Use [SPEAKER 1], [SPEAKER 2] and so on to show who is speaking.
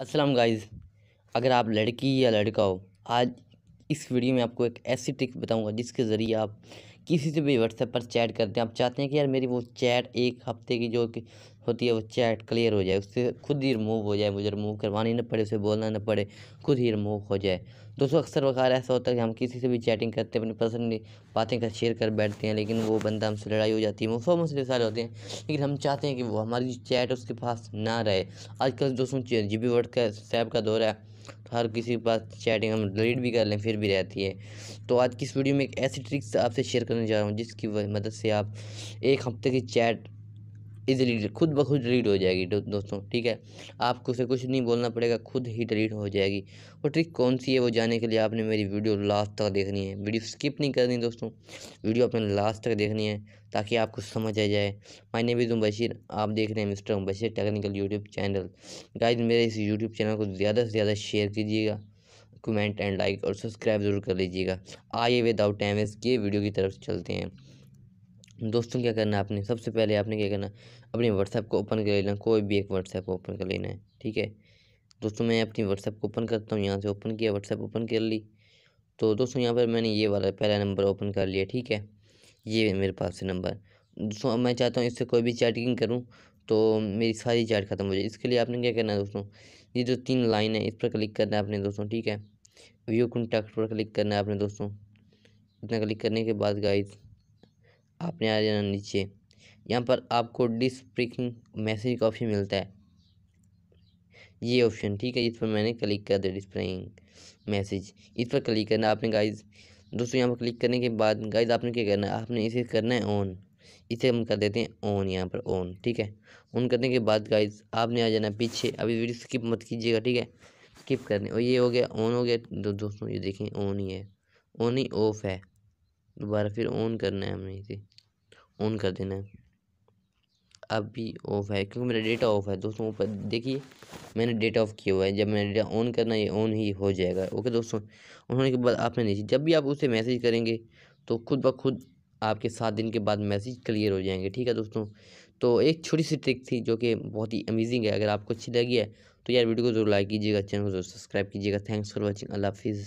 [SPEAKER 1] Aslam guys अगर आप लड़की या लड़का हो आज इस वीडियो में आपको एक ऐसी ट्रिक बताऊंगा जिसके ज़रिए आप किसी से भी व्हाट्सएप पर चैट करते हैं आप चाहते हैं कि यार मेरी वो चैट एक हफ्ते की जो कि होती है वो चैट क्लियर हो जाए उससे खुद ही रिमूव हो जाए मुझे रिमूव करवानी ना पड़े उसे बोलना ना पड़े खुद ही रिमूव हो जाए दोस्तों अक्सर वकार ऐसा होता है कि हम किसी से भी चैटिंग करते हैं अपनी पर्सनली बातें कर शेयर कर बैठते हैं लेकिन वो बंदा हमसे लड़ाई हो जाती है वो सौ मसले साल होते हैं लेकिन हम चाहते हैं कि वो हमारी चैट उसके पास ना रहे आजकल दोस्तों जी बी वर्ड का सैप का दौर है तो हर किसी के पास चैटिंग हम डिलीट भी कर लें फिर भी रहती है तो आज की इस वीडियो में एक ऐसी ट्रिक्स आपसे शेयर करने जा रहा हूँ जिसकी मदद से आप एक हफ्ते की चैट इजीली खुद ब खुद डिलीट हो जाएगी दो, दोस्तों ठीक है आपको उसे कुछ नहीं बोलना पड़ेगा खुद ही डिलीट हो जाएगी वो ट्रिक कौन सी है वो जानने के लिए आपने मेरी वीडियो लास्ट तक देखनी है वीडियो स्किप नहीं करनी दोस्तों वीडियो आपने लास्ट तक देखनी है ताकि आपको समझ आ जाए मैंने भी तुम बशीर आप देख रहे हैं mister Bashir technical YouTube channel guys मेरे इस यूट्यूब चैनल को ज़्यादा से ज़्यादा शेयर कीजिएगा कमेंट एंड लाइक और सब्सक्राइब ज़रूर कर लीजिएगा आइए विदाउट टाइम इसके वीडियो की तरफ चलते हैं दोस्तों क्या करना है आपने सबसे पहले आपने क्या करना अपने व्हाट्सएप को ओपन कर लेना कोई भी एक व्हाट्सएप को ओपन कर लेना है ठीक है दोस्तों मैं अपनी व्हाट्सएप को ओपन करता हूँ यहाँ से ओपन किया व्हाट्सएप ओपन कर ली तो दोस्तों यहाँ पर मैंने ये वाला पहला नंबर ओपन कर लिया ठीक है ये मेरे पास से नंबर दोस्तों अब मैं चाहता हूँ इससे कोई भी चैटिंग करूँ तो मेरी सारी चैट खत्म हो जाए इसके लिए आपने क्या करना है दोस्तों ये जो तीन लाइन है इस पर क्लिक करना है आपने दोस्तों ठीक है व्यू कॉन्टैक्ट पर क्लिक करना है आपने दोस्तों इतना क्लिक करने के बाद गाइस आपने आ जाना नीचे यहाँ पर आपको डिस्प्रिकिंग मैसेज का ऑप्शन मिलता है ये ऑप्शन ठीक है इस पर मैंने क्लिक कर दिया डिस्प्लेइंग मैसेज इस पर क्लिक करना आपने गाइज दोस्तों यहाँ पर क्लिक करने के बाद गाइज आपने क्या करना है आपने इसे करना है ऑन इसे हम कर देते हैं ऑन यहाँ पर ऑन ठीक है ऑन करने के बाद गाइज आपने आ जाना पीछे अभी वीडियो स्किप मत कीजिएगा ठीक है स्किप करने और ये हो गया ऑन हो गया दो, दोस्तों ये देखें ऑन ही है ऑन ही ऑफ है दोबारा फिर ऑन करना है हमने इसे ऑन कर देना है अभी ऑफ है क्योंकि मेरा डेटा ऑफ है दोस्तों ऊपर देखिए मैंने डेटा ऑफ किया हुआ है जब मैंने डेटा ऑन करना ये ऑन ही हो जाएगा ओके दोस्तों ऑन होने के बाद आपने नीचे जब भी आप उसे मैसेज करेंगे तो खुद ब खुद आपके सात दिन के बाद मैसेज क्लियर हो जाएंगे ठीक है दोस्तों तो एक छोटी सी ट्रिक थी जो कि बहुत ही अमेजिंग है अगर आपको अच्छी लगी है तो यार वीडियो को जरूर लाइक कीजिएगा चैनल को जरूर सब्सक्राइब कीजिएगा थैंक्स फॉर वॉचिंग अल्लाह हाफिज़